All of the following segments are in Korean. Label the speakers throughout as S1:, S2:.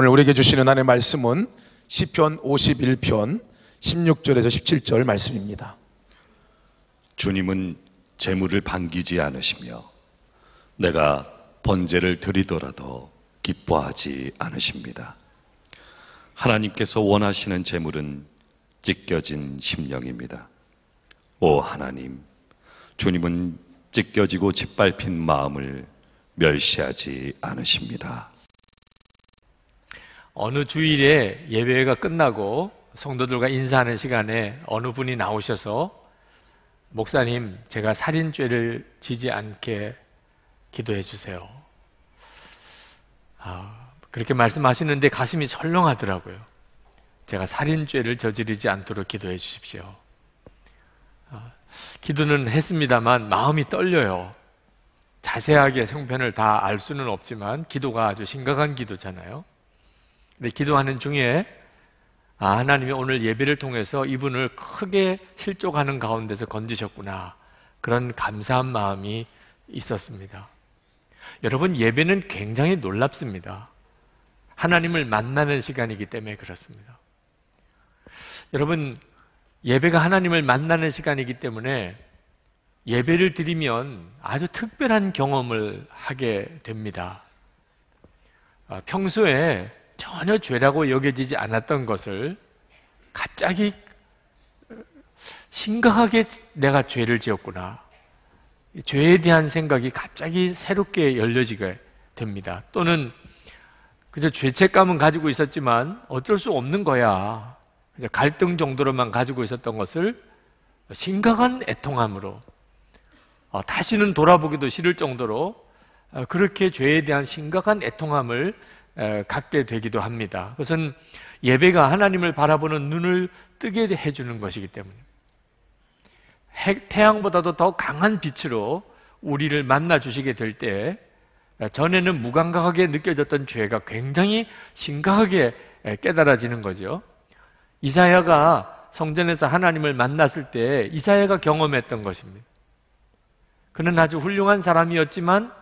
S1: 오늘 우리에게 주시는 하나님의 말씀은 시편 51편 16절에서 17절 말씀입니다.
S2: 주님은 재물을 반기지 않으시며 내가 번제를 드리더라도 기뻐하지 않으십니다. 하나님께서 원하시는 재물은 찢겨진 심령입니다. 오 하나님, 주님은 찢겨지고 짓밟힌 마음을 멸시하지 않으십니다.
S1: 어느 주일에 예배가 끝나고 성도들과 인사하는 시간에 어느 분이 나오셔서 목사님, 제가 살인죄를 지지 않게 기도해 주세요. 아, 그렇게 말씀하시는데 가슴이 철렁하더라고요. 제가 살인죄를 저지르지 않도록 기도해 주십시오. 아, 기도는 했습니다만 마음이 떨려요. 자세하게 성편을 다 알 수는 없지만 기도가 아주 심각한 기도잖아요. 근데 네, 기도하는 중에 아, 하나님이 오늘 예배를 통해서 이분을 크게 실족하는 가운데서 건지셨구나. 그런 감사한 마음이 있었습니다. 여러분, 예배는 굉장히 놀랍습니다. 하나님을 만나는 시간이기 때문에 그렇습니다. 여러분, 예배가 하나님을 만나는 시간이기 때문에 예배를 드리면 아주 특별한 경험을 하게 됩니다. 아, 평소에 전혀 죄라고 여겨지지 않았던 것을 갑자기 심각하게 내가 죄를 지었구나. 죄에 대한 생각이 갑자기 새롭게 열려지게 됩니다. 또는 그저 죄책감은 가지고 있었지만 어쩔 수 없는 거야. 갈등 정도로만 가지고 있었던 것을 심각한 애통함으로 어, 다시는 돌아보기도 싫을 정도로 어, 그렇게 죄에 대한 심각한 애통함을 갖게 되기도 합니다. 그것은 예배가 하나님을 바라보는 눈을 뜨게 해주는 것이기 때문입 태양보다도 더 강한 빛으로 우리를 만나 주시게 될 때, 전에는 무감각하게 느껴졌던 죄가 굉장히 심각하게 깨달아지는 거죠. 이사야가 성전에서 하나님을 만났을 때 이사야가 경험했던 것입니다. 그는 아주 훌륭한 사람이었지만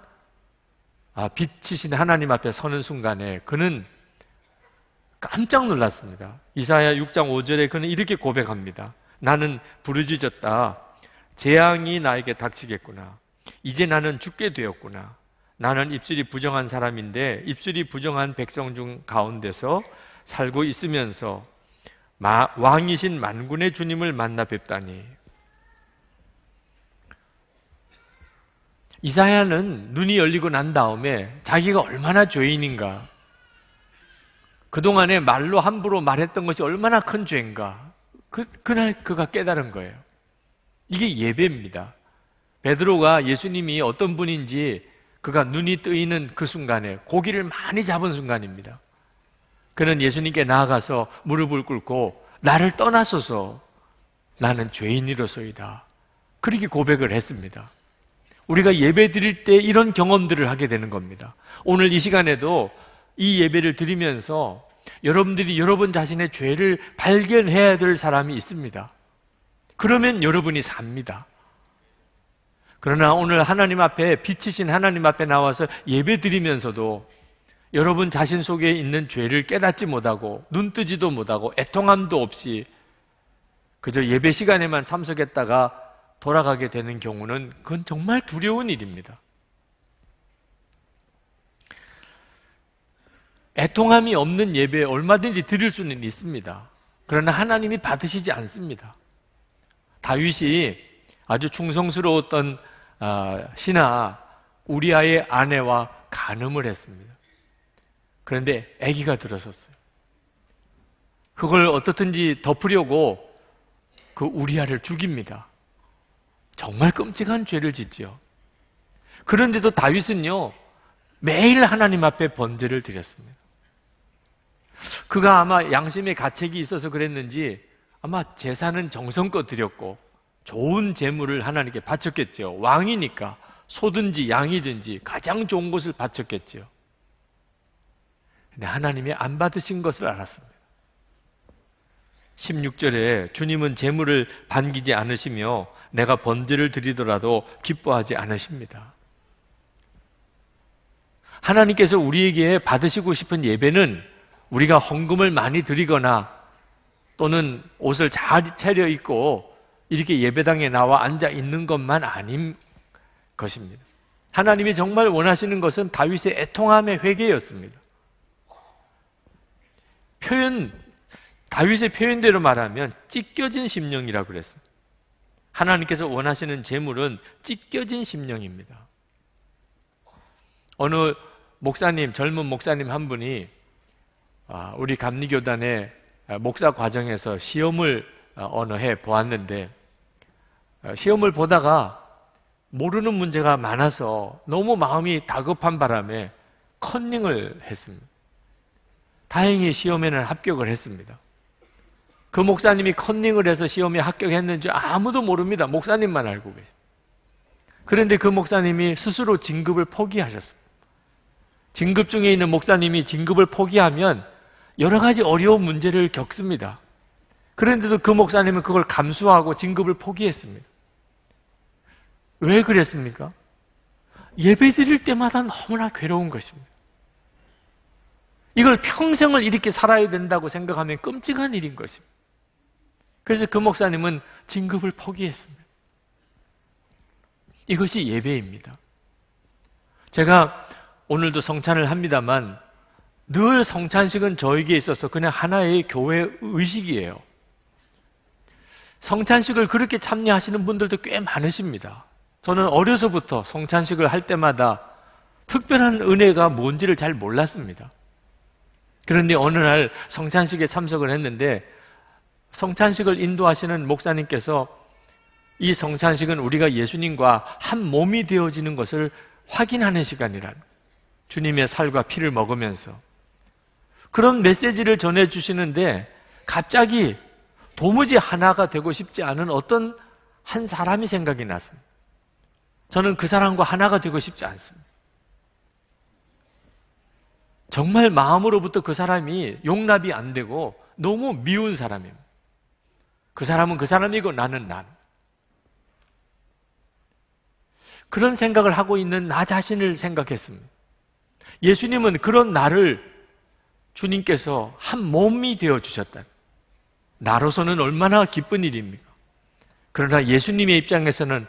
S1: 아, 빛이신 하나님 앞에 서는 순간에 그는 깜짝 놀랐습니다. 이사야 6장 5절에 그는 이렇게 고백합니다. 나는 부르짖었다. 재앙이 나에게 닥치겠구나. 이제 나는 죽게 되었구나. 나는 입술이 부정한 사람인데 입술이 부정한 백성 중 가운데서 살고 있으면서 마, 왕이신 만군의 주님을 만나 뵙다니 이사야는 눈이 열리고 난 다음에 자기가 얼마나 죄인인가, 그동안에 말로 함부로 말했던 것이 얼마나 큰 죄인가, 그, 그날 그가 깨달은 거예요. 이게 예배입니다. 베드로가 예수님이 어떤 분인지 그가 눈이 뜨이는 그 순간에 고기를 많이 잡은 순간입니다. 그는 예수님께 나아가서 무릎을 꿇고 나를 떠나소서 나는 죄인으로서이다 그렇게 고백을 했습니다. 우리가 예배 드릴 때 이런 경험들을 하게 되는 겁니다. 오늘 이 시간에도 이 예배를 드리면서 여러분들이 여러분 자신의 죄를 발견해야 될 사람이 있습니다. 그러면 여러분이 삽니다. 그러나 오늘 하나님 앞에 비치신 하나님 앞에 나와서 예배 드리면서도 여러분 자신 속에 있는 죄를 깨닫지 못하고 눈뜨지도 못하고 애통함도 없이 그저 예배 시간에만 참석했다가 돌아가게 되는 경우는 그건 정말 두려운 일입니다. 애통함이 없는 예배 얼마든지 드릴 수는 있습니다. 그러나 하나님이 받으시지 않습니다. 다윗이 아주 충성스러웠던 아, 신하 우리아의 아내와 간음을 했습니다. 그런데 아기가 들어섰어요. 그걸 어떻든지 덮으려고 그 우리아를 죽입니다. 정말 끔찍한 죄를 짓지요. 그런데도 다윗은요, 매일 하나님 앞에 번제를 드렸습니다. 그가 아마 양심의 가책이 있어서 그랬는지 아마 제사는 정성껏 드렸고 좋은 재물을 하나님께 바쳤겠죠 왕이니까 소든지 양이든지 가장 좋은 것을 바쳤겠지요. 근데 하나님이 안 받으신 것을 알았습니다. 16절에 주님은 재물을 반기지 않으시며 내가 번제를 드리더라도 기뻐하지 않으십니다. 하나님께서 우리에게 받으시고 싶은 예배는 우리가 헌금을 많이 드리거나 또는 옷을 잘 차려 입고 이렇게 예배당에 나와 앉아 있는 것만 아닌 것입니다. 하나님이 정말 원하시는 것은 다윗의 애통함의 회개였습니다. 표현 다윗의 표현대로 말하면 찢겨진 심령이라고 그랬습니다. 하나님께서 원하시는 재물은 찢겨진 심령입니다. 어느 목사님, 젊은 목사님 한 분이 아, 우리 감리교단의 목사 과정에서 시험을 어, 언어 해 보았는데 어, 시험을 보다가 모르는 문제가 많아서 너무 마음이 다급한 바람에 컨닝을 했습니다. 다행히 시험에는 합격을 했습니다. 그 목사님이 컨닝을 해서 시험에 합격했는지 아무도 모릅니다. 목사님만 알고 계십니다. 그런데 그 목사님이 스스로 진급을 포기하셨습니다. 진급 중에 있는 목사님이 진급을 포기하면 여러 가지 어려운 문제를 겪습니다. 그런데도 그 목사님은 그걸 감수하고 진급을 포기했습니다. 왜 그랬습니까? 예배 드릴 때마다 너무나 괴로운 것입니다. 이걸 평생을 이렇게 살아야 된다고 생각하면 끔찍한 일인 것입니다. 그래서 그 목사님은 진급을 포기했습니다. 이것이 예배입니다. 제가 오늘도 성찬을 합니다만 늘 성찬식은 저에게 있어서 그냥 하나의 교회 의식이에요. 성찬식을 그렇게 참여하시는 분들도 꽤 많으십니다. 저는 어려서부터 성찬식을 할 때마다 특별한 은혜가 뭔지를 잘 몰랐습니다. 그런데 어느 날 성찬식에 참석을 했는데 성찬식을 인도하시는 목사님께서 이 성찬식은 우리가 예수님과 한 몸이 되어지는 것을 확인하는 시간이라 주님의 살과 피를 먹으면서 그런 메시지를 전해 주시는데 갑자기 도무지 하나가 되고 싶지 않은 어떤 한 사람이 생각이 났습니다. 저는 그 사람과 하나가 되고 싶지 않습니다. 정말 마음으로부터 그 사람이 용납이 안 되고 너무 미운 사람입니다. 그 사람은 그 사람이고 나는 난. 그런 생각을 하고 있는 나 자신을 생각했습니다. 예수님은 그런 나를 주님께서 한 몸이 되어 주셨다. 나로서는 얼마나 기쁜 일입니까? 그러나 예수님의 입장에서는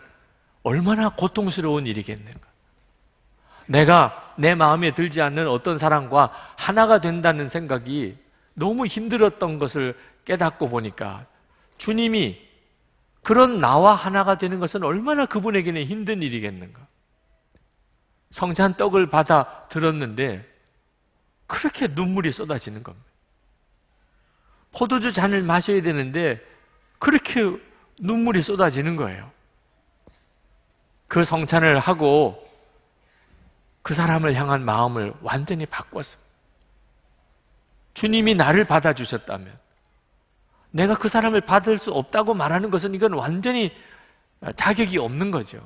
S1: 얼마나 고통스러운 일이겠는가? 내가 내 마음에 들지 않는 어떤 사람과 하나가 된다는 생각이 너무 힘들었던 것을 깨닫고 보니까 주님이 그런 나와 하나가 되는 것은 얼마나 그분에게는 힘든 일이겠는가. 성찬 떡을 받아 들었는데 그렇게 눈물이 쏟아지는 겁니다. 포도주 잔을 마셔야 되는데 그렇게 눈물이 쏟아지는 거예요. 그 성찬을 하고 그 사람을 향한 마음을 완전히 바꿨습니 주님이 나를 받아주셨다면 내가 그 사람을 받을 수 없다고 말하는 것은 이건 완전히 자격이 없는 거죠.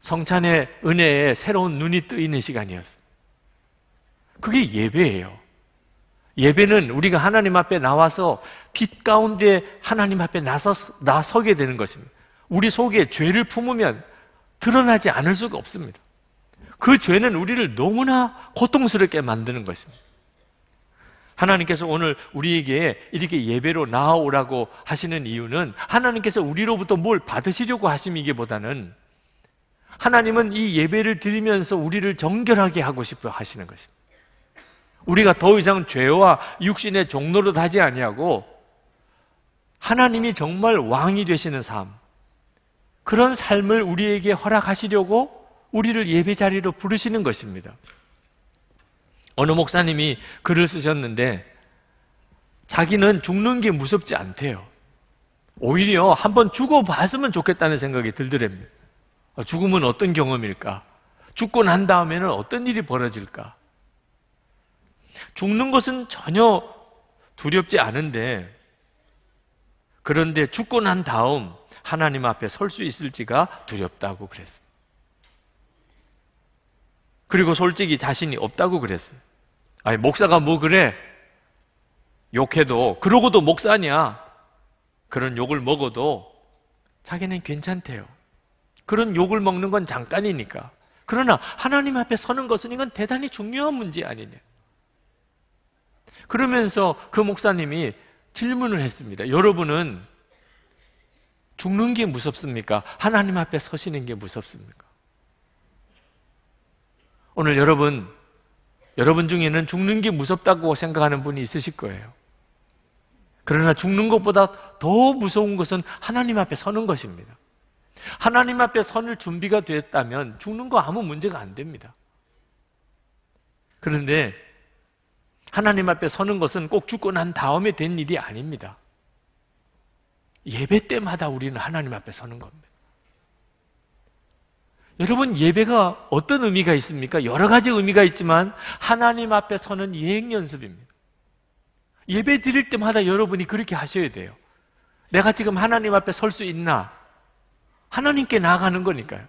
S1: 성찬의 은혜에 새로운 눈이 뜨이는 시간이었어요. 그게 예배예요. 예배는 우리가 하나님 앞에 나와서 빛 가운데 하나님 앞에 나서, 나서게 되는 것입니다. 우리 속에 죄를 품으면 드러나지 않을 수가 없습니다. 그 죄는 우리를 너무나 고통스럽게 만드는 것입니다. 하나님께서 오늘 우리에게 이렇게 예배로 나아오라고 하시는 이유는 하나님께서 우리로부터 뭘 받으시려고 하심이기보다는 하나님은 이 예배를 드리면서 우리를 정결하게 하고 싶어 하시는 것입니다. 우리가 더 이상 죄와 육신의 종로로 다지 아니하고 하나님이 정말 왕이 되시는 삶 그런 삶을 우리에게 허락하시려고 우리를 예배 자리로 부르시는 것입니다. 어느 목사님이 글을 쓰셨는데 자기는 죽는 게 무섭지 않대요. 오히려 한번 죽어봤으면 좋겠다는 생각이 들더랍니다. 아, 죽음은 어떤 경험일까? 죽고 난 다음에는 어떤 일이 벌어질까? 죽는 것은 전혀 두렵지 않은데, 그런데 죽고 난 다음 하나님 앞에 설 수 있을지가 두렵다고 그랬습니다. 그리고 솔직히 자신이 없다고 그랬어요. 아니, 목사가 뭐 그래? 욕해도, 그러고도 목사냐? 그런 욕을 먹어도 자기는 괜찮대요. 그런 욕을 먹는 건 잠깐이니까. 그러나 하나님 앞에 서는 것은 이건 대단히 중요한 문제 아니냐. 그러면서 그 목사님이 질문을 했습니다. 여러분은 죽는 게 무섭습니까? 하나님 앞에 서시는 게 무섭습니까? 오늘 여러분, 여러분 중에는 죽는 게 무섭다고 생각하는 분이 있으실 거예요. 그러나 죽는 것보다 더 무서운 것은 하나님 앞에 서는 것입니다. 하나님 앞에 선을 준비가 됐다면 죽는 거 아무 문제가 안 됩니다. 그런데 하나님 앞에 서는 것은 꼭 죽고 난 다음에 된 일이 아닙니다. 예배 때마다 우리는 하나님 앞에 서는 겁니다. 여러분 예배가 어떤 의미가 있습니까? 여러 가지 의미가 있지만 하나님 앞에 서는 예행 연습입니다. 예배 드릴 때마다 여러분이 그렇게 하셔야 돼요. 내가 지금 하나님 앞에 설 수 있나? 하나님께 나아가는 거니까요.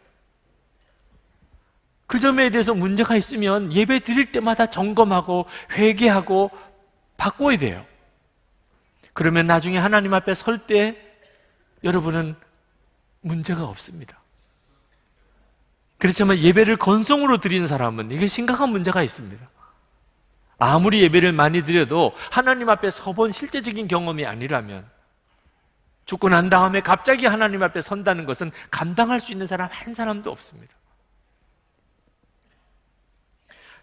S1: 그 점에 대해서 문제가 있으면 예배 드릴 때마다 점검하고 회개하고 바꿔야 돼요. 그러면 나중에 하나님 앞에 설 때 여러분은 문제가 없습니다. 그렇지만 예배를 건성으로 드리는 사람은 이게 심각한 문제가 있습니다. 아무리 예배를 많이 드려도 하나님 앞에 서본 실제적인 경험이 아니라면 죽고 난 다음에 갑자기 하나님 앞에 선다는 것은 감당할 수 있는 사람 한 사람도 없습니다.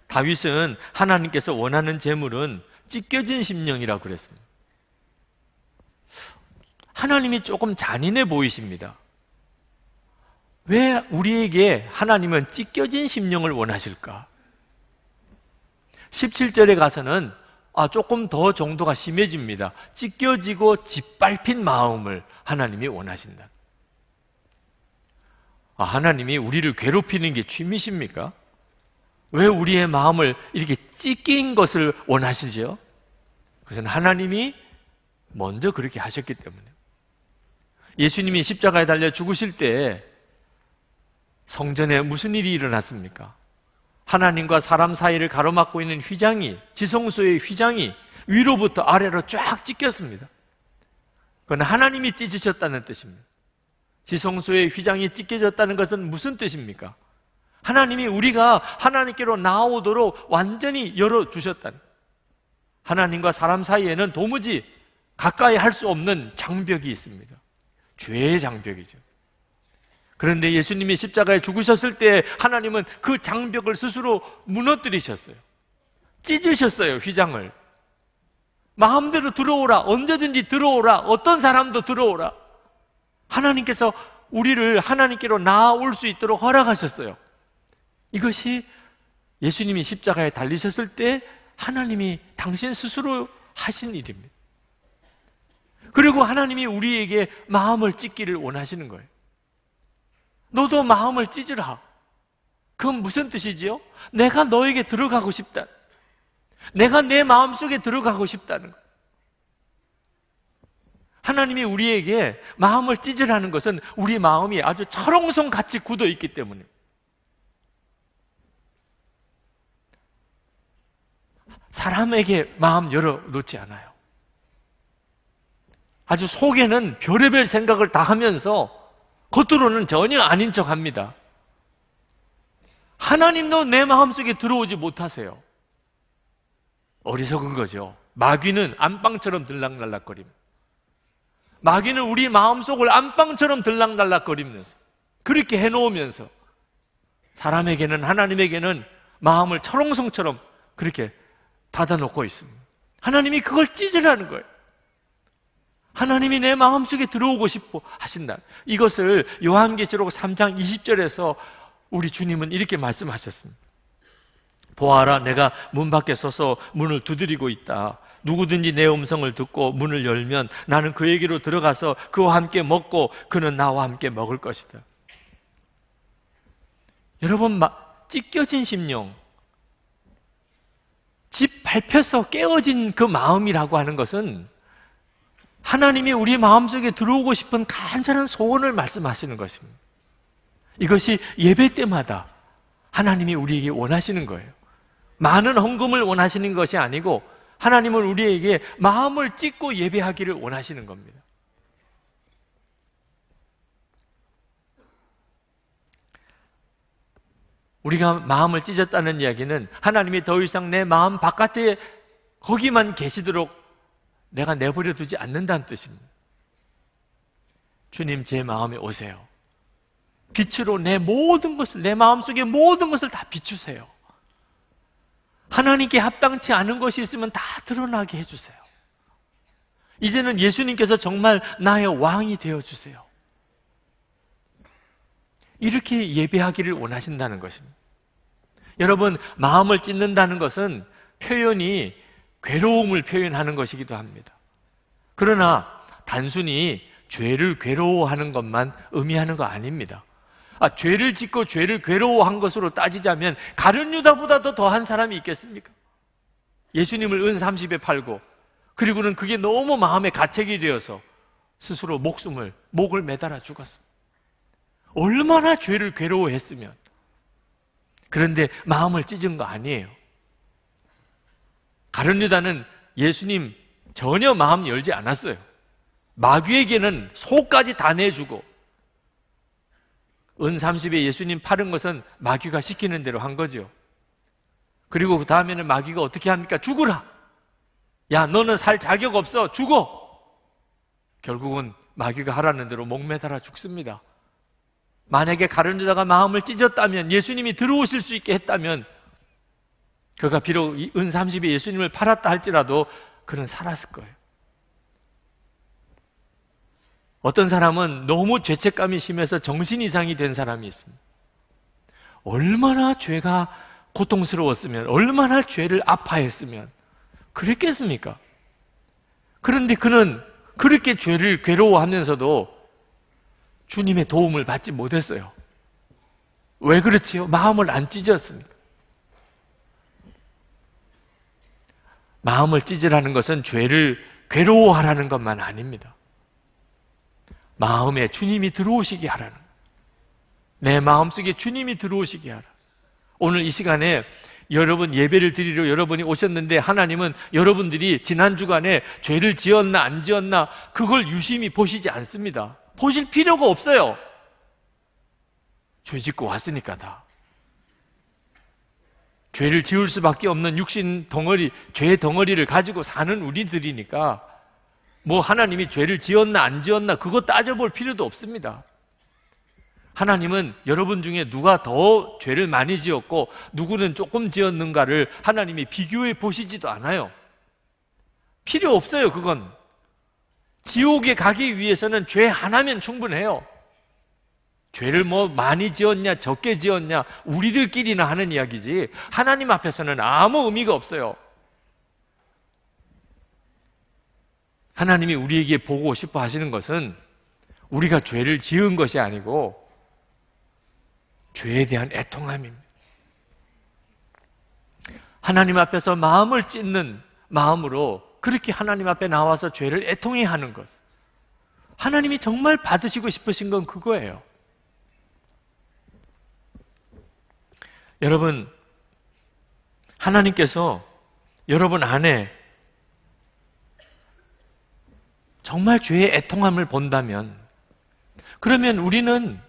S1: 다윗은 하나님께서 원하는 재물은 찢겨진 심령이라고 그랬습니다. 하나님이 조금 잔인해 보이십니다. 왜 우리에게 하나님은 찢겨진 심령을 원하실까? 17절에 가서는 아, 조금 더 정도가 심해집니다. 찢겨지고 짓밟힌 마음을 하나님이 원하신다. 아, 하나님이 우리를 괴롭히는 게 취미십니까? 왜 우리의 마음을 이렇게 찢긴 것을 원하시지요? 그것은 하나님이 먼저 그렇게 하셨기 때문에. 예수님이 십자가에 달려 죽으실 때 성전에 무슨 일이 일어났습니까? 하나님과 사람 사이를 가로막고 있는 휘장이, 지성소의 휘장이 위로부터 아래로 쫙 찢겼습니다. 그건 하나님이 찢으셨다는 뜻입니다. 지성소의 휘장이 찢겨졌다는 것은 무슨 뜻입니까? 하나님이 우리가 하나님께로 나오도록 완전히 열어주셨다는. 하나님과 사람 사이에는 도무지 가까이 할 수 없는 장벽이 있습니다. 죄의 장벽이죠. 그런데 예수님이 십자가에 죽으셨을 때 하나님은 그 장벽을 스스로 무너뜨리셨어요. 찢으셨어요, 휘장을. 마음대로 들어오라. 언제든지 들어오라. 어떤 사람도 들어오라. 하나님께서 우리를 하나님께로 나아올 수 있도록 허락하셨어요. 이것이 예수님이 십자가에 달리셨을 때 하나님이 당신 스스로 하신 일입니다. 그리고 하나님이 우리에게 마음을 찢기를 원하시는 거예요. 너도 마음을 찢으라. 그건 무슨 뜻이지요? 내가 너에게 들어가고 싶다. 내가 내 마음 속에 들어가고 싶다는 것. 하나님이 우리에게 마음을 찢으라는 것은 우리 마음이 아주 철옹성 같이 굳어 있기 때문입니다. 사람에게 마음 열어놓지 않아요. 아주 속에는 별의별 생각을 다 하면서 겉으로는 전혀 아닌 척 합니다. 하나님도 내 마음속에 들어오지 못하세요. 어리석은 거죠. 마귀는 안방처럼 들락날락거림. 마귀는 우리 마음속을 안방처럼 들락날락거리면서 그렇게 해놓으면서 사람에게는 하나님에게는 마음을 철옹성처럼 그렇게 닫아놓고 있습니다. 하나님이 그걸 찢으라는 거예요. 하나님이 내 마음속에 들어오고 싶어 하신다. 이것을 요한계시록 3장 20절에서 우리 주님은 이렇게 말씀하셨습니다. 보아라, 내가 문 밖에 서서 문을 두드리고 있다. 누구든지 내 음성을 듣고 문을 열면 나는 그에게로 들어가서 그와 함께 먹고 그는 나와 함께 먹을 것이다. 여러분, 찢겨진 심령, 집 밟혀서 깨어진 그 마음이라고 하는 것은 하나님이 우리 마음속에 들어오고 싶은 간절한 소원을 말씀하시는 것입니다. 이것이 예배 때마다 하나님이 우리에게 원하시는 거예요. 많은 헌금을 원하시는 것이 아니고 하나님은 우리에게 마음을 찢고 예배하기를 원하시는 겁니다. 우리가 마음을 찢었다는 이야기는 하나님이 더 이상 내 마음 바깥에 거기만 계시도록 내가 내버려 두지 않는다는 뜻입니다. 주님 제 마음에 오세요. 빛으로 내 모든 것을 내 마음속에 모든 것을 다 비추세요. 하나님께 합당치 않은 것이 있으면 다 드러나게 해 주세요. 이제는 예수님께서 정말 나의 왕이 되어 주세요. 이렇게 예배하기를 원하신다는 것입니다. 여러분, 마음을 찢는다는 것은 표현이 괴로움을 표현하는 것이기도 합니다. 그러나 단순히 죄를 괴로워하는 것만 의미하는 거 아닙니다. 아, 죄를 짓고 죄를 괴로워한 것으로 따지자면 가룟 유다보다 더 더한 사람이 있겠습니까? 예수님을 은 30에 팔고 그리고는 그게 너무 마음에 가책이 되어서 스스로 목숨을 목을 매달아 죽었습니다. 얼마나 죄를 괴로워했으면 그런데 마음을 찢은 거 아니에요. 가룟유다는 예수님 전혀 마음 열지 않았어요. 마귀에게는 소까지 다 내주고 은 30에 예수님 팔은 것은 마귀가 시키는 대로 한 거죠. 그리고 그 다음에는 마귀가 어떻게 합니까? 죽으라. 야, 너는 살 자격 없어. 죽어. 결국은 마귀가 하라는 대로 목매달아 죽습니다. 만약에 가룟유다가 마음을 찢었다면 예수님이 들어오실 수 있게 했다면 그가 그러니까 비록 은 30이 예수님을 팔았다 할지라도 그는 살았을 거예요. 어떤 사람은 너무 죄책감이 심해서 정신 이상이 된 사람이 있습니다. 얼마나 죄가 고통스러웠으면, 얼마나 죄를 아파했으면, 그랬겠습니까? 그런데 그는 그렇게 죄를 괴로워하면서도 주님의 도움을 받지 못했어요. 왜 그렇지요? 마음을 안 찢었습니다. 마음을 찢으라는 것은 죄를 괴로워하라는 것만 아닙니다. 마음에 주님이 들어오시게 하라는 내 마음속에 주님이 들어오시게 하라. 오늘 이 시간에 여러분 예배를 드리러 여러분이 오셨는데 하나님은 여러분들이 지난 주간에 죄를 지었나 안 지었나 그걸 유심히 보시지 않습니다. 보실 필요가 없어요. 죄 짓고 왔으니까 다. 죄를 지을 수밖에 없는 육신 덩어리, 죄 덩어리를 가지고 사는 우리들이니까 뭐 하나님이 죄를 지었나 안 지었나 그거 따져볼 필요도 없습니다. 하나님은 여러분 중에 누가 더 죄를 많이 지었고 누구는 조금 지었는가를 하나님이 비교해 보시지도 않아요. 필요 없어요, 그건. 지옥에 가기 위해서는 죄 하나면 충분해요. 죄를 뭐 많이 지었냐, 적게 지었냐, 우리들끼리나 하는 이야기지, 하나님 앞에서는 아무 의미가 없어요. 하나님이 우리에게 보고 싶어 하시는 것은 우리가 죄를 지은 것이 아니고 죄에 대한 애통함입니다. 하나님 앞에서 마음을 찢는 마음으로 그렇게 하나님 앞에 나와서 죄를 애통해 하는 것. 하나님이 정말 받으시고 싶으신 건 그거예요. 여러분, 하나님께서 여러분 안에 정말 죄의 애통함을 본다면 그러면 우리는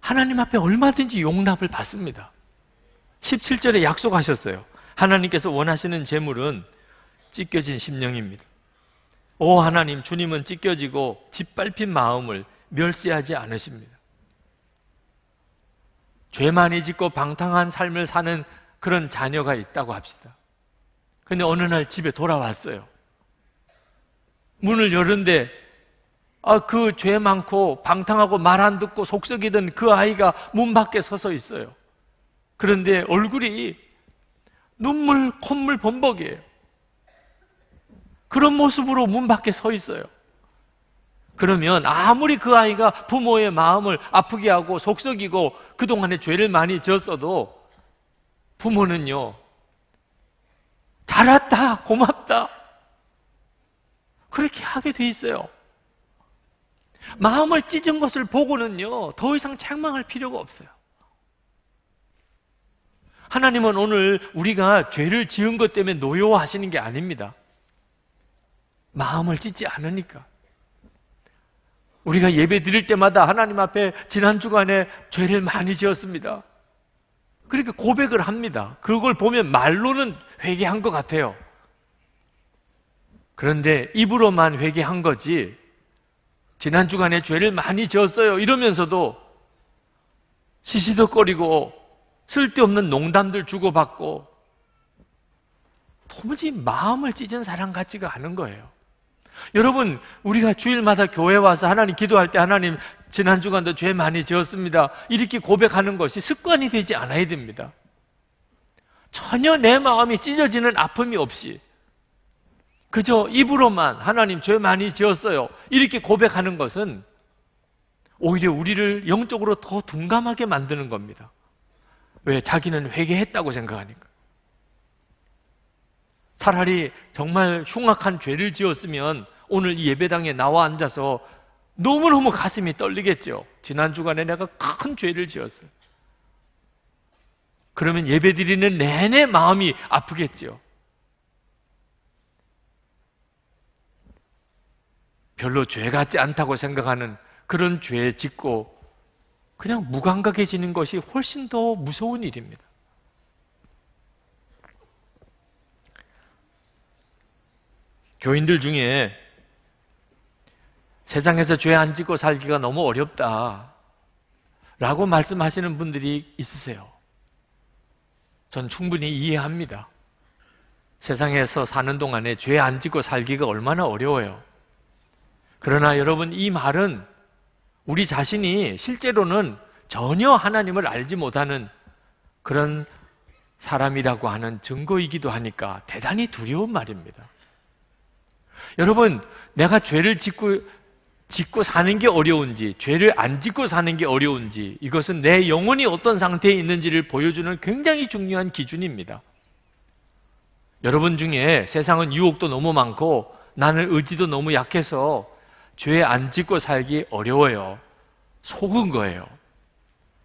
S1: 하나님 앞에 얼마든지 용납을 받습니다. 17절에 약속하셨어요. 하나님께서 원하시는 재물은 찢겨진 심령입니다. 오 하나님 주님은 찢겨지고 짓밟힌 마음을 멸시하지 않으십니다. 죄 많이 짓고 방탕한 삶을 사는 그런 자녀가 있다고 합시다. 근데 어느 날 집에 돌아왔어요. 문을 열는데 아, 그 죄 많고 방탕하고 말 안 듣고 속썩이던 그 아이가 문 밖에 서서 있어요. 그런데 얼굴이 눈물, 콧물 범벅이에요. 그런 모습으로 문 밖에 서 있어요. 그러면 아무리 그 아이가 부모의 마음을 아프게 하고 속썩이고 그동안에 죄를 많이 졌어도 부모는요, 잘 왔다, 고맙다. 그렇게 하게 돼 있어요. 마음을 찢은 것을 보고는요, 더 이상 책망할 필요가 없어요. 하나님은 오늘 우리가 죄를 지은 것 때문에 노여워하시는 게 아닙니다. 마음을 찢지 않으니까. 우리가 예배 드릴 때마다 하나님 앞에 지난 주간에 죄를 많이 지었습니다. 그렇게 고백을 합니다. 그걸 보면 말로는 회개한 것 같아요. 그런데 입으로만 회개한 거지, 지난 주간에 죄를 많이 지었어요. 이러면서도 시시덕거리고 쓸데없는 농담들 주고받고 도무지 마음을 찢은 사람 같지가 않은 거예요. 여러분, 우리가 주일마다 교회 와서 하나님 기도할 때 하나님 지난 주간도 죄 많이 지었습니다. 이렇게 고백하는 것이 습관이 되지 않아야 됩니다. 전혀 내 마음이 찢어지는 아픔이 없이 그저 입으로만 하나님 죄 많이 지었어요. 이렇게 고백하는 것은 오히려 우리를 영적으로 더 둔감하게 만드는 겁니다. 왜? 자기는 회개했다고 생각하니까. 차라리 정말 흉악한 죄를 지었으면 오늘 이 예배당에 나와 앉아서 너무너무 가슴이 떨리겠죠. 지난 주간에 내가 큰 죄를 지었어요. 그러면 예배 드리는 내내 마음이 아프겠죠. 별로 죄 같지 않다고 생각하는 그런 죄 짓고 그냥 무감각해지는 것이 훨씬 더 무서운 일입니다. 교인들 중에 세상에서 죄 안 짓고 살기가 너무 어렵다. 라고 말씀하시는 분들이 있으세요. 전 충분히 이해합니다. 세상에서 사는 동안에 죄 안 짓고 살기가 얼마나 어려워요. 그러나 여러분, 이 말은 우리 자신이 실제로는 전혀 하나님을 알지 못하는 그런 사람이라고 하는 증거이기도 하니까 대단히 두려운 말입니다. 여러분, 내가 죄를 짓고, 짓고 사는 게 어려운지, 죄를 안 짓고 사는 게 어려운지, 이것은 내 영혼이 어떤 상태에 있는지를 보여주는 굉장히 중요한 기준입니다. 여러분 중에 세상은 유혹도 너무 많고, 나는 의지도 너무 약해서 죄 안 짓고 살기 어려워요. 속은 거예요.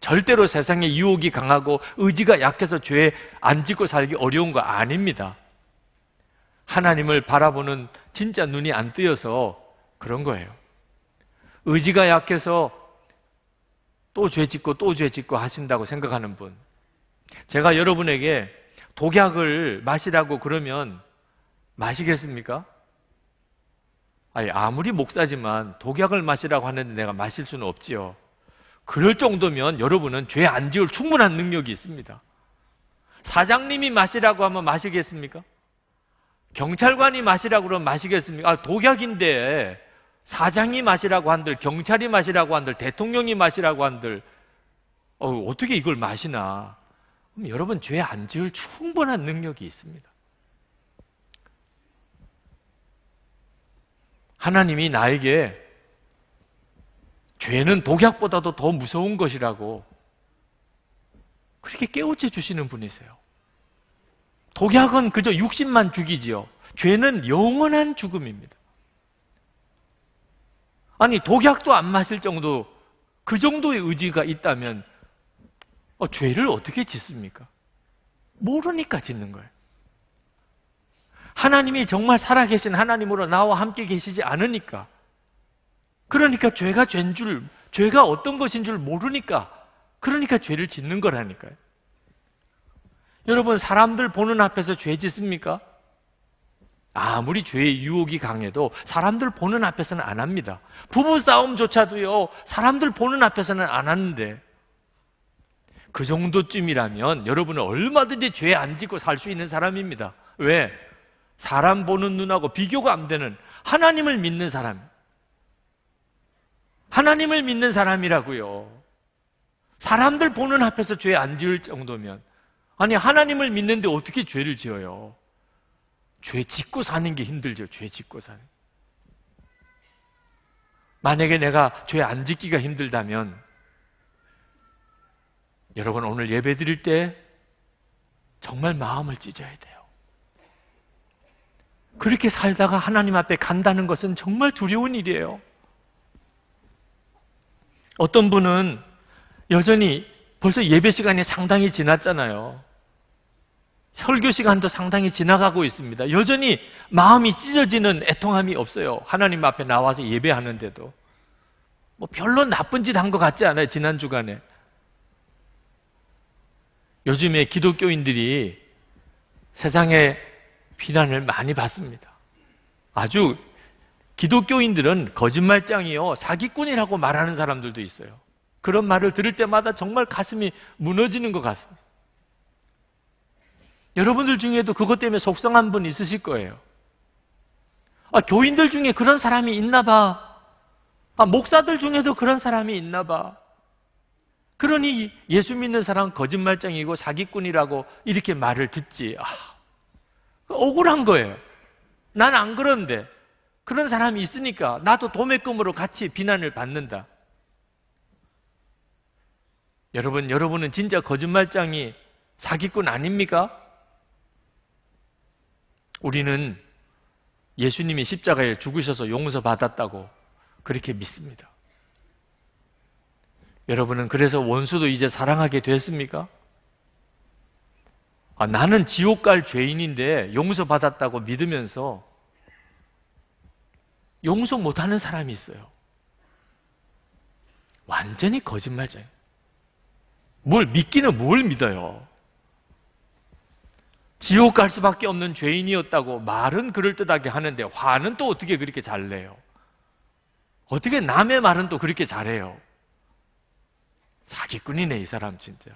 S1: 절대로 세상의 유혹이 강하고 의지가 약해서 죄 안 짓고 살기 어려운 거 아닙니다. 하나님을 바라보는 진짜 눈이 안 뜨여서 그런 거예요. 의지가 약해서 또 죄짓고 또 죄짓고 하신다고 생각하는 분. 제가 여러분에게 독약을 마시라고 그러면 마시겠습니까? 아니, 아무리 목사지만 독약을 마시라고 하는데 내가 마실 수는 없지요. 그럴 정도면 여러분은 죄 안 지을 충분한 능력이 있습니다. 사장님이 마시라고 하면 마시겠습니까? 경찰관이 마시라고 그러면 마시겠습니까? 아, 독약인데 사장이 마시라고 한들 경찰이 마시라고 한들 대통령이 마시라고 한들 어, 떻게 이걸 마시나? 그럼 여러분 죄 안 지을 충분한 능력이 있습니다. 하나님이 나에게 죄는 독약보다도 더 무서운 것이라고 그렇게 깨우쳐 주시는 분이세요. 독약은 그저 육신만 죽이지요. 죄는 영원한 죽음입니다. 아니 독약도 안 마실 정도 그 정도의 의지가 있다면 어, 죄를 어떻게 짓습니까? 모르니까 짓는 거예요. 하나님이 정말 살아계신 하나님으로 나와 함께 계시지 않으니까 그러니까 죄가 죄인 줄 죄가 어떤 것인 줄 모르니까 그러니까 죄를 짓는 거라니까요. 여러분, 사람들 보는 앞에서 죄 짓습니까? 아무리 죄의 유혹이 강해도 사람들 보는 앞에서는 안 합니다. 부부 싸움조차도요, 사람들 보는 앞에서는 안 하는데. 그 정도쯤이라면 여러분은 얼마든지 죄 안 짓고 살 수 있는 사람입니다. 왜? 사람 보는 눈하고 비교가 안 되는 하나님을 믿는 사람. 하나님을 믿는 사람이라고요. 사람들 보는 앞에서 죄 안 지을 정도면 아니, 하나님을 믿는데 어떻게 죄를 지어요? 죄 짓고 사는 게 힘들죠. 죄 짓고 사는. 만약에 내가 죄 안 짓기가 힘들다면 여러분 오늘 예배 드릴 때 정말 마음을 찢어야 돼요. 그렇게 살다가 하나님 앞에 간다는 것은 정말 두려운 일이에요. 어떤 분은 여전히 벌써 예배 시간이 상당히 지났잖아요. 설교 시간도 상당히 지나가고 있습니다. 여전히 마음이 찢어지는 애통함이 없어요. 하나님 앞에 나와서 예배하는데도. 뭐 별로 나쁜 짓 한 것 같지 않아요, 지난 주간에. 요즘에 기독교인들이 세상에 비난을 많이 받습니다. 아주 기독교인들은 거짓말장이요, 사기꾼이라고 말하는 사람들도 있어요. 그런 말을 들을 때마다 정말 가슴이 무너지는 것 같습니다. 여러분들 중에도 그것 때문에 속상한 분 있으실 거예요. 아, 교인들 중에 그런 사람이 있나 봐. 아, 목사들 중에도 그런 사람이 있나 봐. 그러니 예수 믿는 사람 거짓말쟁이고 사기꾼이라고 이렇게 말을 듣지. 아, 그 억울한 거예요. 난 안 그런데. 그런 사람이 있으니까 나도 도매금으로 같이 비난을 받는다. 여러분, 여러분은 진짜 거짓말장이 사기꾼 아닙니까? 우리는 예수님이 십자가에 죽으셔서 용서 받았다고 그렇게 믿습니다. 여러분은 그래서 원수도 이제 사랑하게 됐습니까? 아, 나는 지옥 갈 죄인인데 용서 받았다고 믿으면서 용서 못하는 사람이 있어요. 완전히 거짓말자예요. 뭘 믿기는 뭘 믿어요? 지옥 갈 수밖에 없는 죄인이었다고 말은 그럴듯하게 하는데 화는 또 어떻게 그렇게 잘 내요? 어떻게 남의 말은 또 그렇게 잘해요? 사기꾼이네 이 사람 진짜.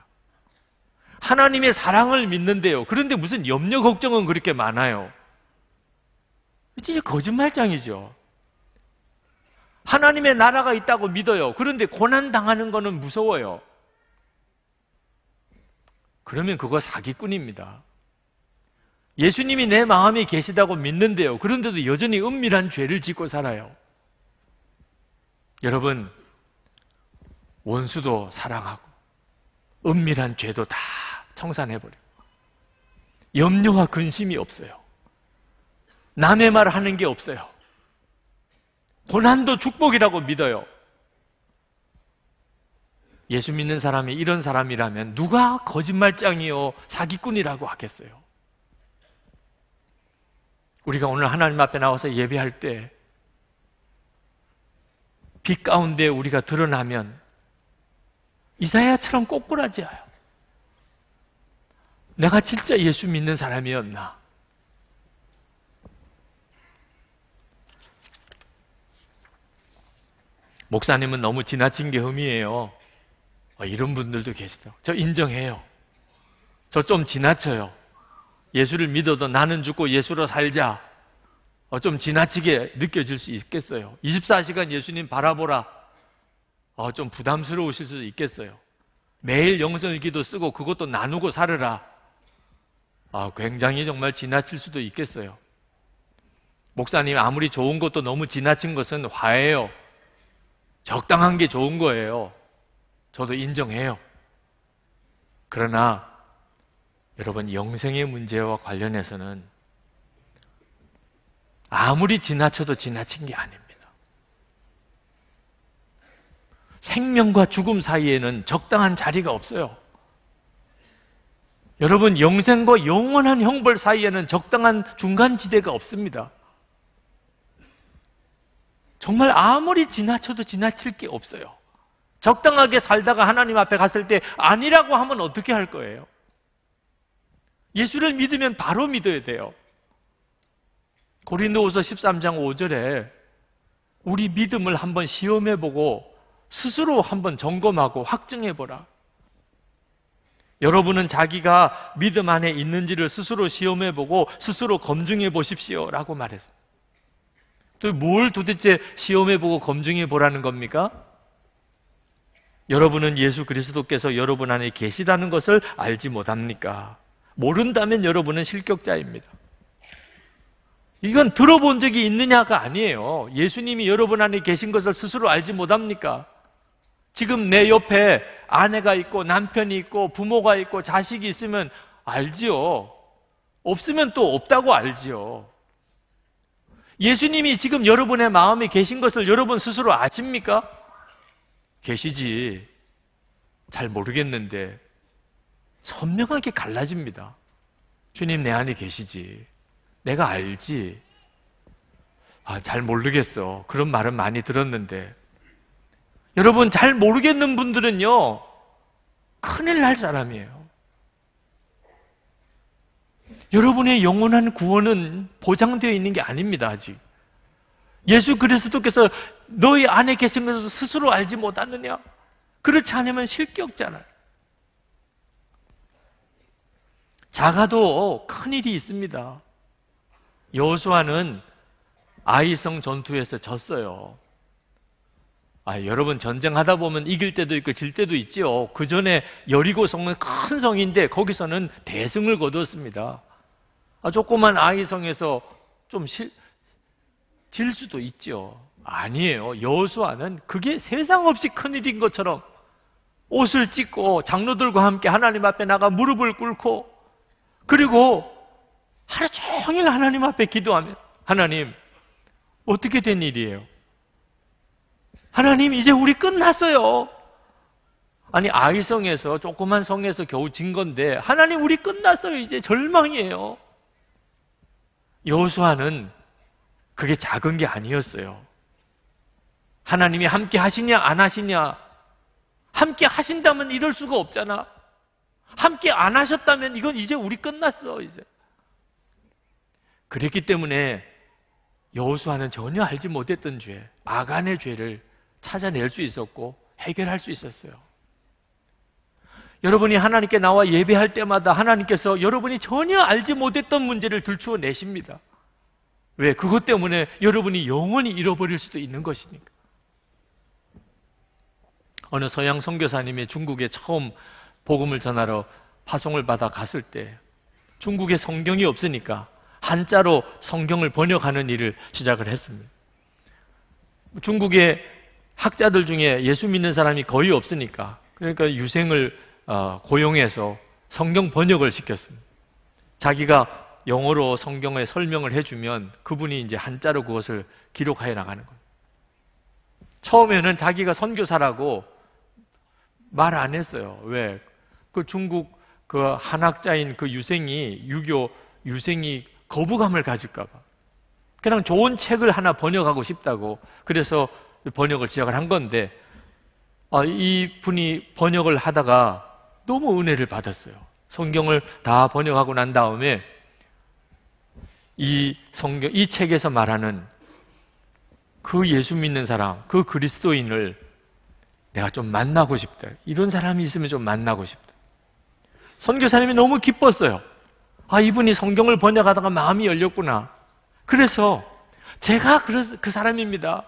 S1: 하나님의 사랑을 믿는데요. 그런데 무슨 염려 걱정은 그렇게 많아요. 진짜 거짓말장이죠. 하나님의 나라가 있다고 믿어요. 그런데 고난 당하는 거는 무서워요. 그러면 그거 사기꾼입니다. 예수님이 내 마음에 계시다고 믿는데요. 그런데도 여전히 은밀한 죄를 짓고 살아요. 여러분, 원수도 사랑하고, 은밀한 죄도 다 청산해버리고, 염려와 근심이 없어요. 남의 말 하는 게 없어요. 고난도 축복이라고 믿어요. 예수 믿는 사람이 이런 사람이라면 누가 거짓말장이요, 사기꾼이라고 하겠어요? 우리가 오늘 하나님 앞에 나와서 예배할 때 빛 가운데 우리가 드러나면 이사야처럼 꼬꾸라지아요. 내가 진짜 예수 믿는 사람이었나? 목사님은 너무 지나친 게 흠이에요. 어, 이런 분들도 계시죠. 저 인정해요. 저 좀 지나쳐요. 예수를 믿어도 나는 죽고 예수로 살자. 어, 좀 지나치게 느껴질 수 있겠어요. 24시간 예수님 바라보라. 어, 좀 부담스러우실 수 있겠어요. 매일 영성의 기도 쓰고 그것도 나누고 살으라. 아, 굉장히 정말 지나칠 수도 있겠어요. 목사님, 아무리 좋은 것도 너무 지나친 것은 화해요. 적당한 게 좋은 거예요. 저도 인정해요. 그러나 여러분 영생의 문제와 관련해서는 아무리 지나쳐도 지나친 게 아닙니다. 생명과 죽음 사이에는 적당한 자리가 없어요. 여러분 영생과 영원한 형벌 사이에는 적당한 중간 지대가 없습니다. 정말 아무리 지나쳐도 지나칠 게 없어요. 적당하게 살다가 하나님 앞에 갔을 때 아니라고 하면 어떻게 할 거예요? 예수를 믿으면 바로 믿어야 돼요. 고린도후서 13장 5절에 우리 믿음을 한번 시험해 보고 스스로 한번 점검하고 확증해 보라. 여러분은 자기가 믿음 안에 있는지를 스스로 시험해 보고 스스로 검증해 보십시오라고 말했습또뭘 도대체 시험해 보고 검증해 보라는 겁니까? 여러분은 예수 그리스도께서 여러분 안에 계시다는 것을 알지 못합니까? 모른다면 여러분은 실격자입니다. 이건 들어본 적이 있느냐가 아니에요. 예수님이 여러분 안에 계신 것을 스스로 알지 못합니까? 지금 내 옆에 아내가 있고 남편이 있고 부모가 있고 자식이 있으면 알지요. 없으면 또 없다고 알지요. 예수님이 지금 여러분의 마음에 계신 것을 여러분 스스로 아십니까? 계시지. 잘 모르겠는데 선명하게 갈라집니다. 주님 내 안에 계시지. 내가 알지. 아, 잘 모르겠어. 그런 말은 많이 들었는데. 여러분, 잘 모르겠는 분들은요, 큰일 날 사람이에요. 여러분의 영원한 구원은 보장되어 있는 게 아닙니다, 아직. 예수 그리스도께서 너희 안에 계신 것을 스스로 알지 못하느냐? 그렇지 않으면 실격자라. 작아도 큰 일이 있습니다. 여수아는 아이성 전투에서 졌어요. 아, 여러분 전쟁하다 보면 이길 때도 있고 질 때도 있지요. 그 전에 여리고 성은 큰 성인데 거기서는 대승을 거두었습니다. 아, 조그만 아이성에서 좀 질 수도 있죠. 아니에요. 여수아는 그게 세상 없이 큰 일인 것처럼 옷을 찢고 장로들과 함께 하나님 앞에 나가 무릎을 꿇고 그리고 하루 종일 하나님 앞에 기도하면 하나님 어떻게 된 일이에요? 하나님 이제 우리 끝났어요. 아니 아이성에서 조그만 성에서 겨우 진 건데 하나님 우리 끝났어요. 이제 절망이에요. 여호수아는 그게 작은 게 아니었어요. 하나님이 함께 하시냐 안 하시냐 함께 하신다면 이럴 수가 없잖아. 함께 안 하셨다면 이건 이제 우리 끝났어 이제. 그랬기 때문에 여호수아는 전혀 알지 못했던 죄, 아간의 죄를 찾아낼 수 있었고 해결할 수 있었어요. 여러분이 하나님께 나와 예배할 때마다 하나님께서 여러분이 전혀 알지 못했던 문제를 들추어 내십니다. 왜? 그것 때문에 여러분이 영원히 잃어버릴 수도 있는 것이니까. 어느 서양 선교사님이 중국에 처음 복음을 전하러 파송을 받아 갔을 때 중국에 성경이 없으니까 한자로 성경을 번역하는 일을 시작을 했습니다. 중국의 학자들 중에 예수 믿는 사람이 거의 없으니까 그러니까 유생을 어, 고용해서 성경 번역을 시켰습니다. 자기가 영어로 성경에 설명을 해주면 그분이 이제 한자로 그것을 기록하여 나가는 거예요. 처음에는 자기가 선교사라고 말 안 했어요. 왜? 그 중국 그 한학자인 그 유생이 유교 유생이 거부감을 가질까봐 그냥 좋은 책을 하나 번역하고 싶다고 그래서 번역을 시작을 한 건데 아, 이 분이 번역을 하다가 너무 은혜를 받았어요. 성경을 다 번역하고 난 다음에 이 성경 이 책에서 말하는 그 예수 믿는 사람, 그 그리스도인을 내가 좀 만나고 싶다. 이런 사람이 있으면 좀 만나고 싶다. 선교사님이 너무 기뻤어요. 아, 이분이 성경을 번역하다가 마음이 열렸구나. 그래서 제가 그 사람입니다.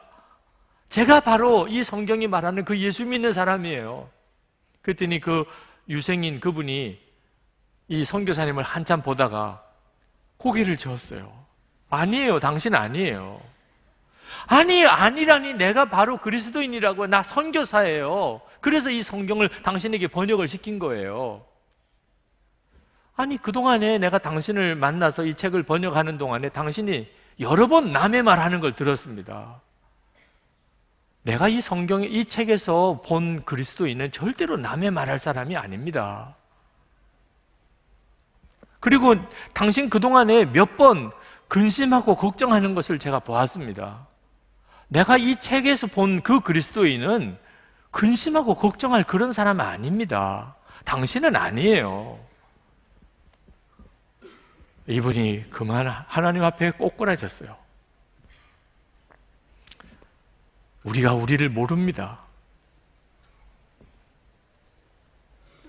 S1: 제가 바로 이 성경이 말하는 그 예수 믿는 사람이에요. 그랬더니 그 유생인 그분이 이 선교사님을 한참 보다가 고개를 저었어요. 아니에요. 당신 아니에요. 아니, 아니라니 내가 바로 그리스도인이라고 나 선교사예요. 그래서 이 성경을 당신에게 번역을 시킨 거예요. 아니, 그동안에 내가 당신을 만나서 이 책을 번역하는 동안에 당신이 여러 번 남의 말 하는 걸 들었습니다. 내가 이 성경에, 이 책에서 본 그리스도인은 절대로 남의 말할 사람이 아닙니다. 그리고 당신 그동안에 몇 번 근심하고 걱정하는 것을 제가 보았습니다. 내가 이 책에서 본 그 그리스도인은 근심하고 걱정할 그런 사람 아닙니다. 당신은 아니에요. 이분이 그만 하나님 앞에 꼬꾸라졌어요. 우리가 우리를 모릅니다.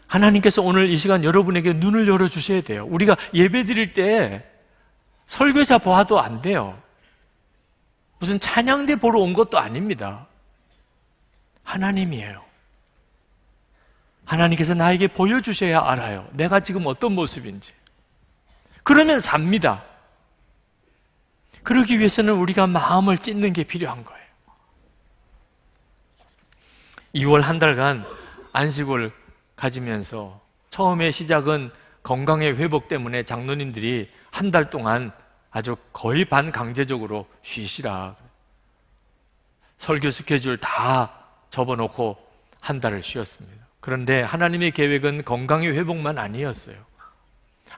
S1: 하나님께서 오늘 이 시간 여러분에게 눈을 열어주셔야 돼요. 우리가 예배 드릴 때 설교자 보아도 안 돼요. 무슨 찬양대 보러 온 것도 아닙니다. 하나님이에요. 하나님께서 나에게 보여주셔야 알아요. 내가 지금 어떤 모습인지. 그러면 삽니다. 그러기 위해서는 우리가 마음을 찢는 게 필요한 거예요. 2월 한 달간 안식을 가지면서 처음에 시작은 건강의 회복 때문에 장로님들이 한 달 동안 아주 거의 반강제적으로 쉬시라. 설교 스케줄 다 접어놓고 한 달을 쉬었습니다. 그런데 하나님의 계획은 건강의 회복만 아니었어요.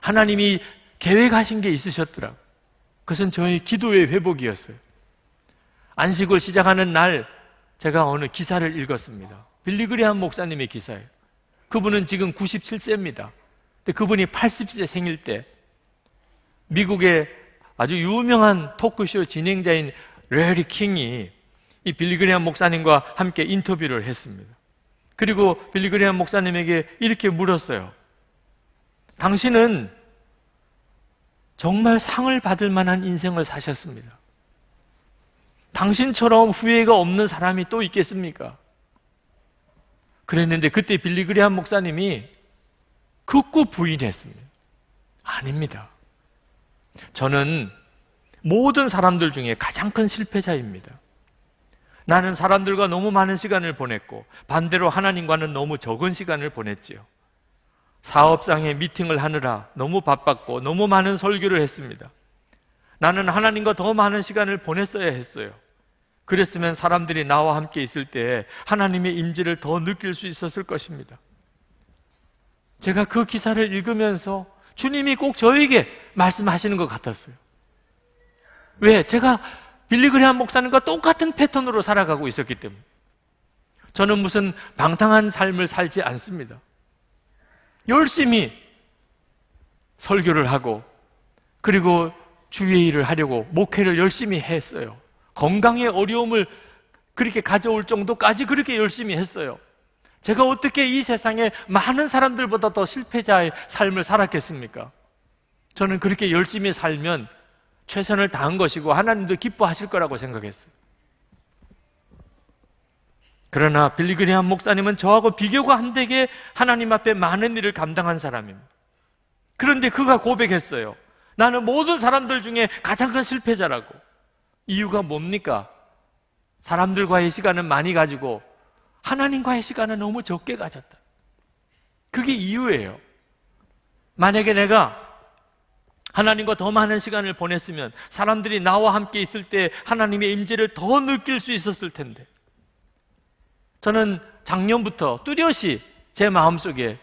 S1: 하나님이 계획하신 게 있으셨더라. 그것은 저희 기도의 회복이었어요. 안식을 시작하는 날 제가 어느 기사를 읽었습니다. 빌리그리한 목사님의 기사예요. 그분은 지금 97세입니다. 근데 그분이 80세 생일 때 미국의 아주 유명한 토크쇼 진행자인 레리 킹이 이 빌리그리한 목사님과 함께 인터뷰를 했습니다. 그리고 빌리그리한 목사님에게 이렇게 물었어요. 당신은 정말 상을 받을 만한 인생을 사셨습니다. 당신처럼 후회가 없는 사람이 또 있겠습니까? 그랬는데 그때 빌리그리한 목사님이 극구 부인했습니다. 아닙니다. 저는 모든 사람들 중에 가장 큰 실패자입니다. 나는 사람들과 너무 많은 시간을 보냈고 반대로 하나님과는 너무 적은 시간을 보냈지요. 사업상의 미팅을 하느라 너무 바빴고 너무 많은 설교를 했습니다. 나는 하나님과 더 많은 시간을 보냈어야 했어요. 그랬으면 사람들이 나와 함께 있을 때 하나님의 임재를 더 느낄 수 있었을 것입니다. 제가 그 기사를 읽으면서 주님이 꼭 저에게 말씀하시는 것 같았어요. 왜? 제가 빌리그레한 목사님과 똑같은 패턴으로 살아가고 있었기 때문에. 저는 무슨 방탕한 삶을 살지 않습니다. 열심히 설교를 하고 그리고 주의 일을 하려고 목회를 열심히 했어요. 건강의 어려움을 그렇게 가져올 정도까지 그렇게 열심히 했어요. 제가 어떻게 이 세상에 많은 사람들보다 더 실패자의 삶을 살았겠습니까? 저는 그렇게 열심히 살면 최선을 다한 것이고 하나님도 기뻐하실 거라고 생각했어요. 그러나 빌리그리한 목사님은 저하고 비교가 안 되게 하나님 앞에 많은 일을 감당한 사람입니다. 그런데 그가 고백했어요. 나는 모든 사람들 중에 가장 큰 실패자라고. 이유가 뭡니까? 사람들과의 시간은 많이 가지고 하나님과의 시간은 너무 적게 가졌다. 그게 이유예요. 만약에 내가 하나님과 더 많은 시간을 보냈으면 사람들이 나와 함께 있을 때 하나님의 임재를 더 느낄 수 있었을 텐데. 저는 작년부터 뚜렷이 제 마음속에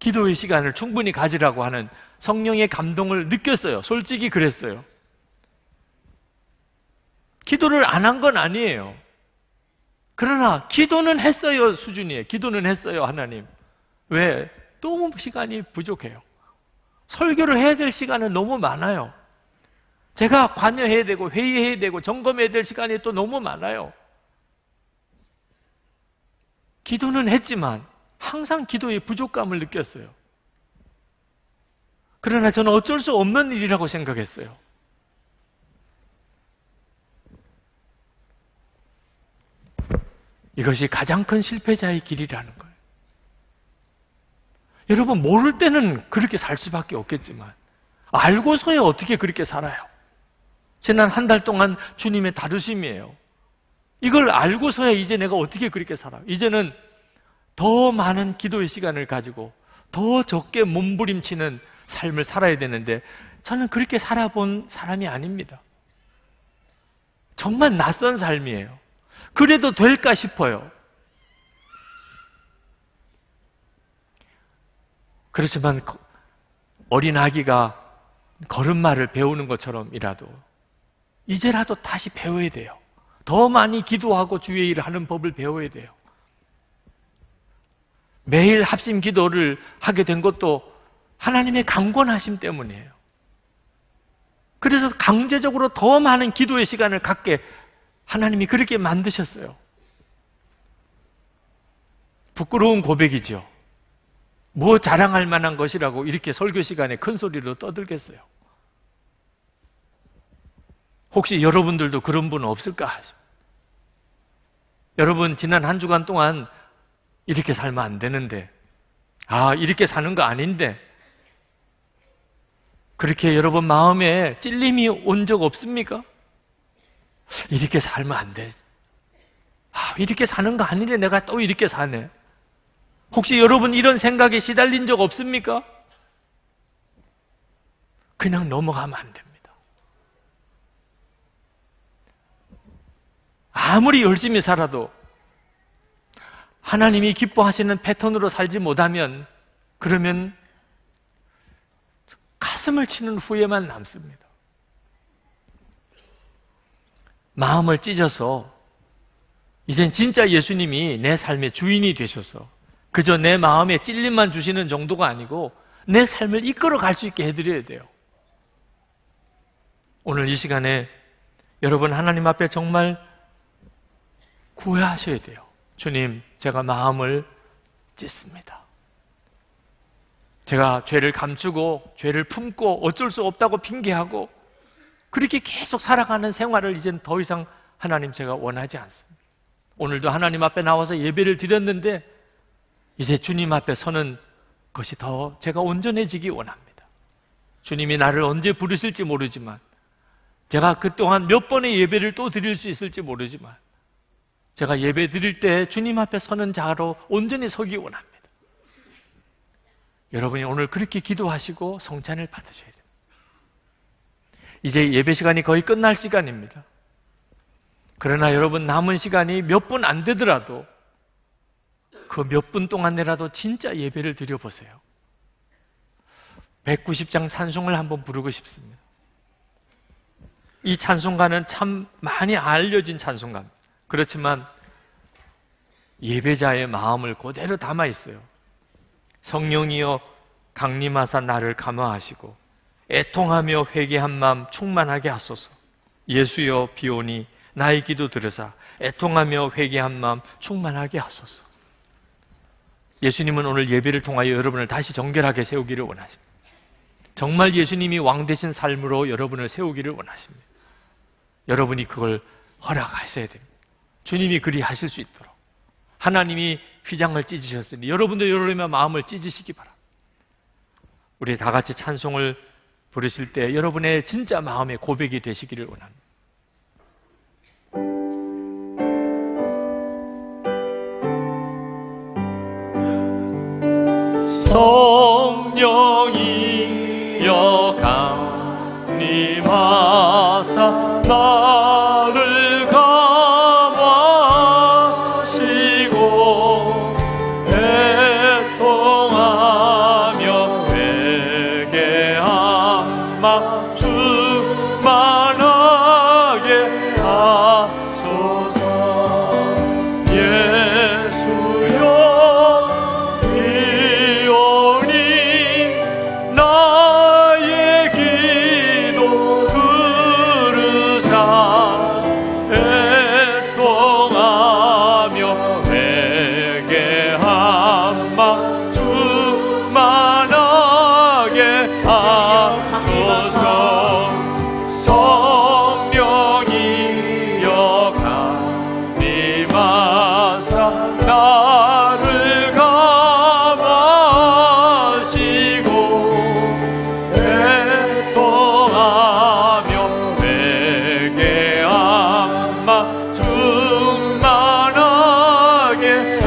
S1: 기도의 시간을 충분히 가지라고 하는 성령의 감동을 느꼈어요. 솔직히 그랬어요. 기도를 안 한 건 아니에요. 그러나 기도는 했어요 수준이에요. 기도는 했어요 하나님. 왜? 너무 시간이 부족해요. 설교를 해야 될 시간은 너무 많아요. 제가 관여해야 되고 회의해야 되고 점검해야 될 시간이 또 너무 많아요. 기도는 했지만 항상 기도의 부족감을 느꼈어요. 그러나 저는 어쩔 수 없는 일이라고 생각했어요. 이것이 가장 큰 실패자의 길이라는 거예요. 여러분, 모를 때는 그렇게 살 수밖에 없겠지만, 알고서야 어떻게 그렇게 살아요? 지난 한 달 동안 주님의 다루심이에요. 이걸 알고서야 이제 내가 어떻게 그렇게 살아? 이제는 더 많은 기도의 시간을 가지고 더 적게 몸부림치는 삶을 살아야 되는데 저는 그렇게 살아본 사람이 아닙니다. 정말 낯선 삶이에요. 그래도 될까 싶어요. 그렇지만 어린 아기가 걸음마를 배우는 것처럼이라도 이제라도 다시 배워야 돼요. 더 많이 기도하고 주의 일을 하는 법을 배워야 돼요. 매일 합심 기도를 하게 된 것도 하나님의 강권하심 때문이에요. 그래서 강제적으로 더 많은 기도의 시간을 갖게 하나님이 그렇게 만드셨어요. 부끄러운 고백이죠. 뭐 자랑할 만한 것이라고 이렇게 설교 시간에 큰 소리로 떠들겠어요. 혹시 여러분들도 그런 분 없을까? 여러분, 지난 한 주간 동안 이렇게 살면 안 되는데, 아, 이렇게 사는 거 아닌데, 그렇게 여러분 마음에 찔림이 온 적 없습니까? 이렇게 살면 안 돼. 아, 이렇게 사는 거 아닌데 내가 또 이렇게 사네. 혹시 여러분 이런 생각에 시달린 적 없습니까? 그냥 넘어가면 안 됩니다. 아무리 열심히 살아도 하나님이 기뻐하시는 패턴으로 살지 못하면 그러면 가슴을 치는 후회만 남습니다. 마음을 찢어서 이젠 진짜 예수님이 내 삶의 주인이 되셔서 그저 내 마음에 찔림만 주시는 정도가 아니고 내 삶을 이끌어 갈 수 있게 해드려야 돼요. 오늘 이 시간에 여러분 하나님 앞에 정말 구애하셔야 돼요. 주님, 제가 마음을 찢습니다. 제가 죄를 감추고 죄를 품고 어쩔 수 없다고 핑계하고 그렇게 계속 살아가는 생활을 이젠 더 이상 하나님 제가 원하지 않습니다. 오늘도 하나님 앞에 나와서 예배를 드렸는데 이제 주님 앞에 서는 것이 더 제가 온전해지기 원합니다. 주님이 나를 언제 부르실지 모르지만 제가 그동안 몇 번의 예배를 또 드릴 수 있을지 모르지만 제가 예배 드릴 때 주님 앞에 서는 자로 온전히 서기 원합니다. 여러분이 오늘 그렇게 기도하시고 성찬을 받으셔야 됩니다. 이제 예배 시간이 거의 끝날 시간입니다. 그러나 여러분 남은 시간이 몇 분 안 되더라도 그 몇 분 동안이라도 진짜 예배를 드려보세요. 190장 찬송을 한번 부르고 싶습니다. 이 찬송가는 참 많이 알려진 찬송가입니다. 그렇지만 예배자의 마음을 그대로 담아 있어요. 성령이여 강림하사 나를 감화하시고 애통하며 회개한 마음 충만하게 하소서. 예수여 비오니 나의 기도 들으사 애통하며 회개한 마음 충만하게 하소서. 예수님은 오늘 예배를 통하여 여러분을 다시 정결하게 세우기를 원하십니다. 정말 예수님이 왕 되신 삶으로 여러분을 세우기를 원하십니다. 여러분이 그걸 허락하셔야 됩니다. 주님이 그리 하실 수 있도록 하나님이 휘장을 찢으셨으니 여러분도 여러분의 마음을 찢으시기 바랍니다. 우리 다 같이 찬송을 부르실 때 여러분의 진짜 마음의 고백이 되시기를 원합니다.
S2: 소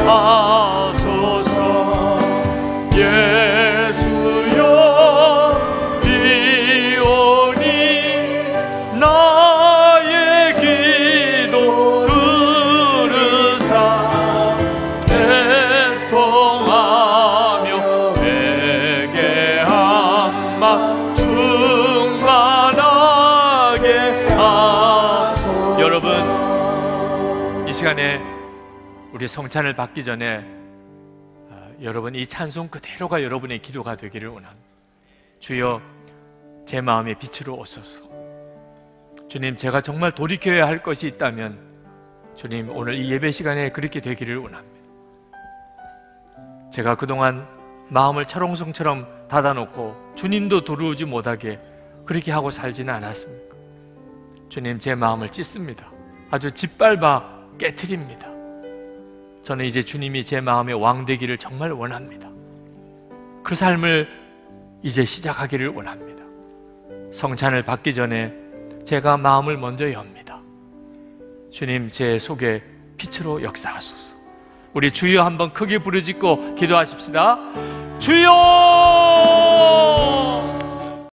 S2: 아, 아, 아.
S1: 성찬을 받기 전에 아, 여러분 이 찬송 그대로가 여러분의 기도가 되기를 원합니다. 주여 제 마음의 빛으로 오소서. 주님 제가 정말 돌이켜야 할 것이 있다면 주님 오늘 이 예배 시간에 그렇게 되기를 원합니다. 제가 그동안 마음을 철옹성처럼 닫아놓고 주님도 들어오지 못하게 그렇게 하고 살지는 않았습니까? 주님 제 마음을 찢습니다. 아주 짓밟아 깨뜨립니다. 저는 이제 주님이 제 마음의 왕 되기를 정말 원합니다. 그 삶을 이제 시작하기를 원합니다. 성찬을 받기 전에 제가 마음을 먼저 엽니다. 주님, 제 속에 빛으로 역사하소서. 우리 주여 한번 크게 부르짖고 기도하십시다. 주여!